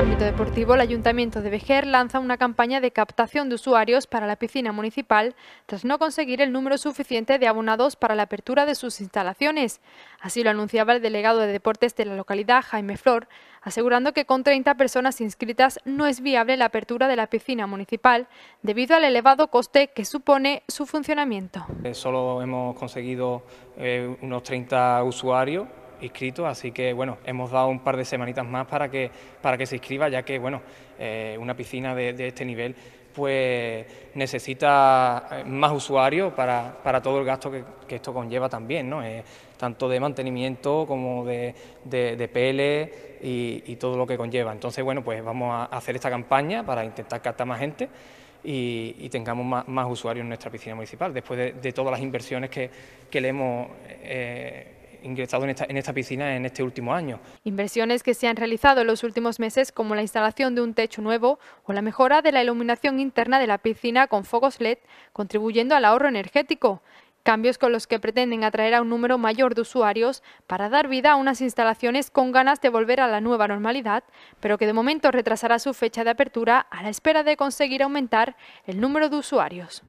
En ámbito deportivo, el Ayuntamiento de Vejer lanza una campaña de captación de usuarios para la piscina municipal tras no conseguir el número suficiente de abonados para la apertura de sus instalaciones. Así lo anunciaba el delegado de deportes de la localidad, Jaime Flor, asegurando que con 30 personas inscritas no es viable la apertura de la piscina municipal debido al elevado coste que supone su funcionamiento. Eh, solo hemos conseguido eh, unos 30 usuarios inscritos, así que bueno, hemos dado un par de semanitas más para que, para que se inscriba, ya que bueno, eh, una piscina de, este nivel pues necesita eh, más usuarios para, todo el gasto que, esto conlleva también, ¿no? Eh, tanto de mantenimiento como de, de, y, todo lo que conlleva. Entonces, bueno, pues vamos a hacer esta campaña para intentar captar más gente y, tengamos más, usuarios en nuestra piscina municipal, después de, todas las inversiones que, le hemos ingresado en esta, piscina en este último año. Inversiones que se han realizado en los últimos meses como la instalación de un techo nuevo o la mejora de la iluminación interna de la piscina con focos LED, contribuyendo al ahorro energético cambios con los que pretenden atraer a un número mayor de usuarios para dar vida a unas instalaciones con ganas de volver a la nueva normalidad, pero que de momento retrasará su fecha de apertura a la espera de conseguir aumentar el número de usuarios.